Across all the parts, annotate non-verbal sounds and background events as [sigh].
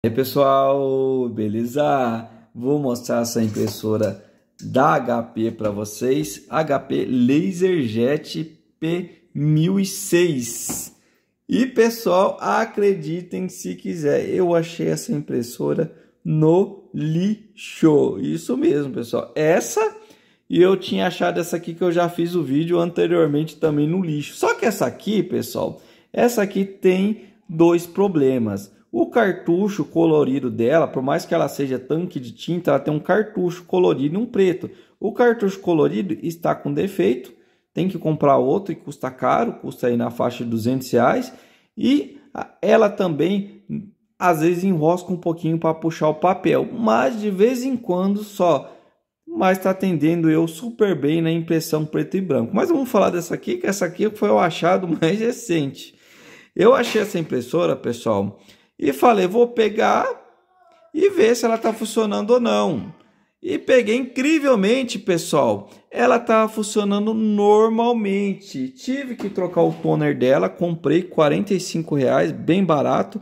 E aí pessoal, beleza? Vou mostrar essa impressora da HP para vocês, HP LaserJet P1006. E pessoal, acreditem se quiser, eu achei essa impressora no lixo. Isso mesmo, pessoal. Essa e eu tinha achado essa aqui que eu já fiz o vídeo anteriormente também no lixo. Só que essa aqui, pessoal, essa aqui tem dois problemas. O cartucho colorido dela, por mais que ela seja tanque de tinta, ela tem um cartucho colorido e um preto. O cartucho colorido está com defeito, tem que comprar outro e custa caro, custa aí na faixa de 200 reais. E ela também às vezes enrosca um pouquinho para puxar o papel, mas de vez em quando só. Mas está atendendo eu super bem na impressão preto e branco. Mas vamos falar dessa aqui, que essa aqui foi o achado [laughs] mais recente. Eu achei essa impressora, pessoal, e falei, vou pegar e ver se ela está funcionando ou não. E peguei incrivelmente, pessoal, ela estava tá funcionando normalmente. Tive que trocar o toner dela, comprei 45 reais, bem barato.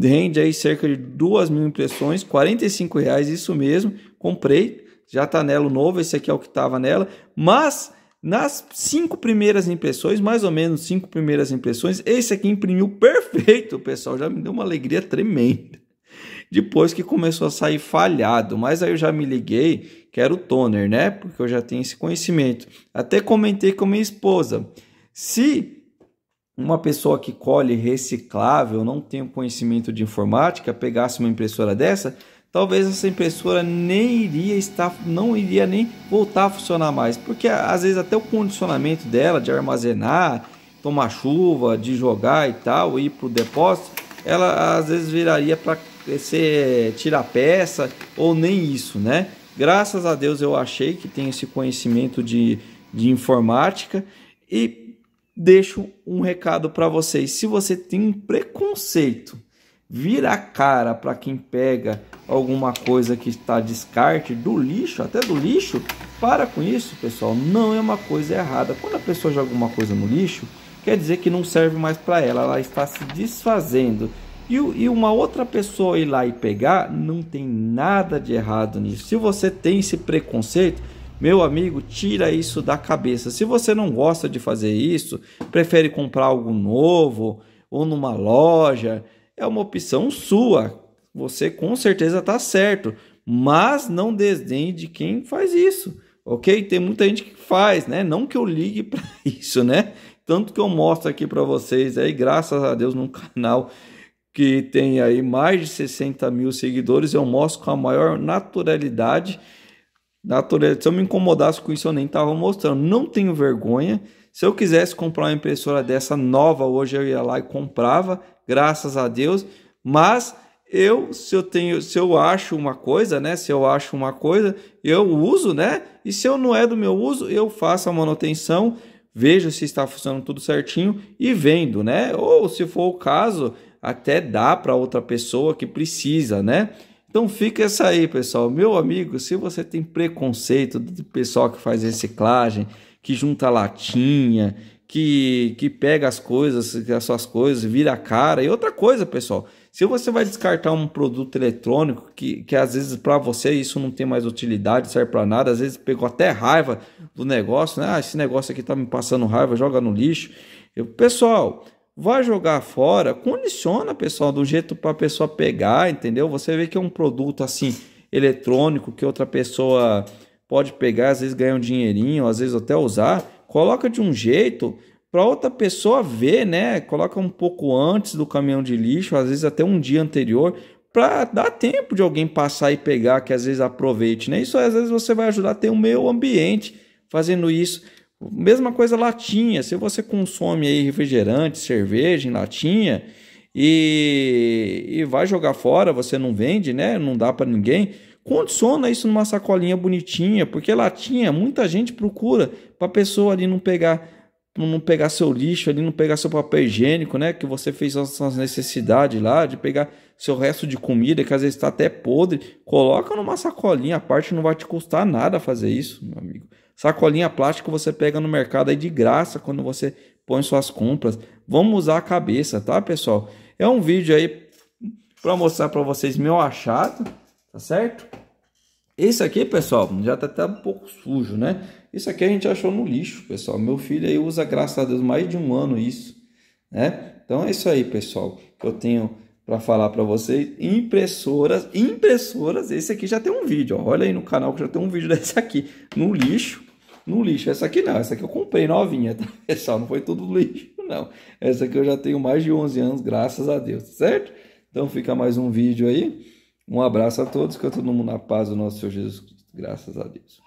Rende aí cerca de duas mil impressões, 45 reais, isso mesmo. Comprei, já tá nela o novo, esse aqui é o que estava nela, mas nas cinco primeiras impressões, mais ou menos cinco primeiras impressões, esse aqui imprimiu perfeito, pessoal. Já me deu uma alegria tremenda. Depois que começou a sair falhado, mas aí eu já me liguei que era o toner, né? Porque eu já tenho esse conhecimento. Até comentei com minha esposa. Se uma pessoa que colhe reciclável, não tem conhecimento de informática, pegasse uma impressora dessa, talvez essa impressora nem iria estar, não iria nem voltar a funcionar mais, porque às vezes até o condicionamento dela de armazenar, tomar chuva, de jogar e tal, ir para o depósito, ela às vezes viraria para ser tirar peça ou nem isso, né? Graças a Deus eu achei que tem esse conhecimento de, de informática e deixo um recado para vocês. Se você tem um preconceito vira a cara para quem pega alguma coisa que está descarte do lixo, até do lixo. Para com isso, pessoal, não é uma coisa errada. Quando a pessoa joga alguma coisa no lixo, quer dizer que não serve mais para ela, ela está se desfazendo. E, e uma outra pessoa ir lá e pegar, não tem nada de errado nisso. Se você tem esse preconceito, meu amigo, tira isso da cabeça. Se você não gosta de fazer isso, prefere comprar algo novo ou numa loja, é uma opção sua. Você com certeza está certo, mas não desdenhe de quem faz isso, ok? Tem muita gente que faz, né? Não que eu ligue [laughs] para isso, né? Tanto que eu mostro aqui para vocês aí, graças a Deus, num [laughs] canal que tem aí mais de 60 mil seguidores, eu mostro com a maior naturalidade. naturalidade. Se eu me incomodasse com isso, eu nem estava mostrando. Não tenho vergonha. Se eu quisesse comprar uma impressora dessa nova hoje, eu ia lá e comprava, graças a Deus. Mas eu, se eu tenho, se eu acho uma coisa, né? Se eu acho uma coisa, eu uso, né? E se eu não é do meu uso, eu faço a manutenção, vejo se está funcionando tudo certinho e vendo, né? Ou se for o caso, até dá para outra pessoa que precisa, né? Então fica essa aí, pessoal. Meu amigo, se você tem preconceito do pessoal que faz reciclagem, que junta latinha, que, que pega as coisas, as suas coisas, vira a cara. E outra coisa, pessoal, se você vai descartar um produto eletrônico que, que às vezes para você isso não tem mais utilidade, serve para nada, às vezes pegou até raiva do negócio, né? Ah, esse negócio aqui tá me passando raiva, joga no lixo. Eu, pessoal, vai jogar fora, condiciona, pessoal, do jeito para a pessoa pegar, entendeu? Você vê que é um produto assim eletrônico que outra pessoa pode pegar, às vezes ganhar um dinheirinho, às vezes até usar, coloca de um jeito para outra pessoa ver, né? Coloca um pouco antes do caminhão de lixo, às vezes até um dia anterior, para dar tempo de alguém passar e pegar, que às vezes aproveite, né? Isso às vezes você vai ajudar a ter o meio ambiente fazendo isso. Mesma coisa latinha, se você consome aí refrigerante, cerveja em latinha e, e vai jogar fora, você não vende, né? Não dá para ninguém condiciona isso numa sacolinha bonitinha, porque latinha, muita gente procura para pessoa ali não pegar não pegar seu lixo ali, não pegar seu papel higiênico, né, que você fez suas necessidades lá, de pegar seu resto de comida que às vezes está até podre, coloca numa sacolinha, a parte não vai te custar nada fazer isso, meu amigo. Sacolinha plástica você pega no mercado aí de graça quando você põe suas compras. Vamos usar a cabeça, tá, pessoal? É um vídeo aí para mostrar para vocês meu achado Tá certo? Esse aqui, pessoal, já tá até um pouco sujo, né? Isso aqui a gente achou no lixo, pessoal. Meu filho aí usa, graças a Deus, mais de um ano isso, né? Então é isso aí, pessoal, que eu tenho para falar para vocês. Impressoras, impressoras, esse aqui já tem um vídeo, ó. Olha aí no canal que já tem um vídeo [laughs] desse aqui. No lixo, no lixo. Essa aqui não, essa aqui eu comprei novinha, tá, [laughs] pessoal? Não foi tudo lixo, não. Essa aqui eu já tenho mais de 11 anos, graças a Deus, tá certo? Então fica mais um vídeo aí. Um abraço a todos, que todo mundo na paz do nosso Senhor Jesus Cristo. Graças a Deus.